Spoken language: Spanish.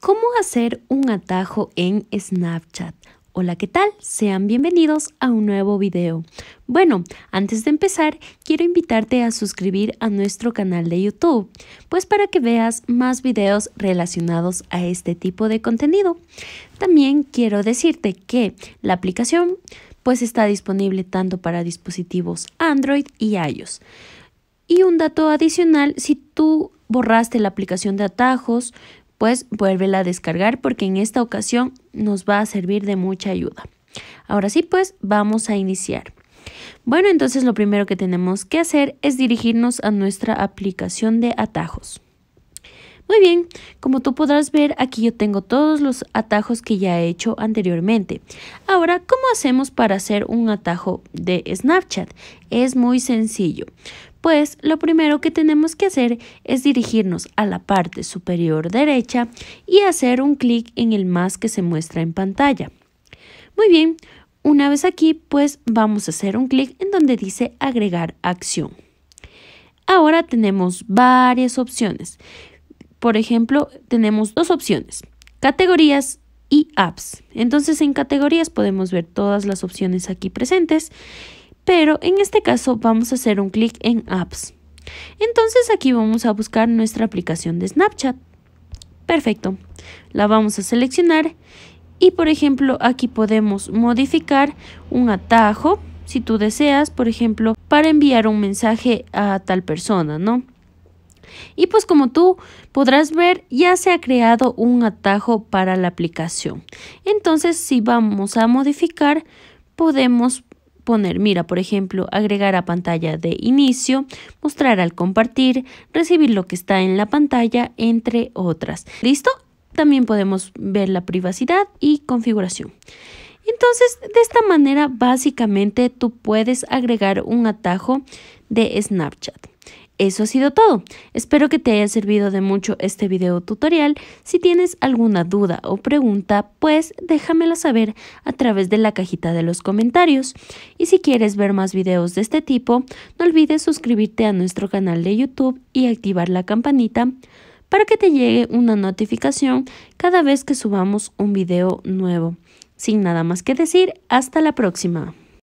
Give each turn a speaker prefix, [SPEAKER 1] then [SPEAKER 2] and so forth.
[SPEAKER 1] ¿Cómo hacer un atajo en Snapchat? Hola, ¿qué tal? Sean bienvenidos a un nuevo video. Bueno, antes de empezar, quiero invitarte a suscribir a nuestro canal de YouTube, pues para que veas más videos relacionados a este tipo de contenido. También quiero decirte que la aplicación pues está disponible tanto para dispositivos Android y iOS. Y un dato adicional, si tú borraste la aplicación de atajos, pues vuélvela a descargar porque en esta ocasión nos va a servir de mucha ayuda. Ahora sí, pues vamos a iniciar. Bueno, entonces lo primero que tenemos que hacer es dirigirnos a nuestra aplicación de atajos. Muy bien, como tú podrás ver, aquí yo tengo todos los atajos que ya he hecho anteriormente. Ahora, ¿cómo hacemos para hacer un atajo de Snapchat? Es muy sencillo pues lo primero que tenemos que hacer es dirigirnos a la parte superior derecha y hacer un clic en el más que se muestra en pantalla. Muy bien, una vez aquí pues vamos a hacer un clic en donde dice agregar acción. Ahora tenemos varias opciones. Por ejemplo, tenemos dos opciones, categorías y apps. Entonces en categorías podemos ver todas las opciones aquí presentes pero en este caso vamos a hacer un clic en Apps. Entonces aquí vamos a buscar nuestra aplicación de Snapchat. Perfecto. La vamos a seleccionar y por ejemplo aquí podemos modificar un atajo si tú deseas, por ejemplo, para enviar un mensaje a tal persona, ¿no? Y pues como tú podrás ver, ya se ha creado un atajo para la aplicación. Entonces, si vamos a modificar, podemos poner, mira, por ejemplo, agregar a pantalla de inicio, mostrar al compartir, recibir lo que está en la pantalla, entre otras. ¿Listo? También podemos ver la privacidad y configuración. Entonces, de esta manera, básicamente, tú puedes agregar un atajo de Snapchat. Eso ha sido todo. Espero que te haya servido de mucho este video tutorial. Si tienes alguna duda o pregunta, pues déjamela saber a través de la cajita de los comentarios. Y si quieres ver más videos de este tipo, no olvides suscribirte a nuestro canal de YouTube y activar la campanita para que te llegue una notificación cada vez que subamos un video nuevo. Sin nada más que decir, hasta la próxima.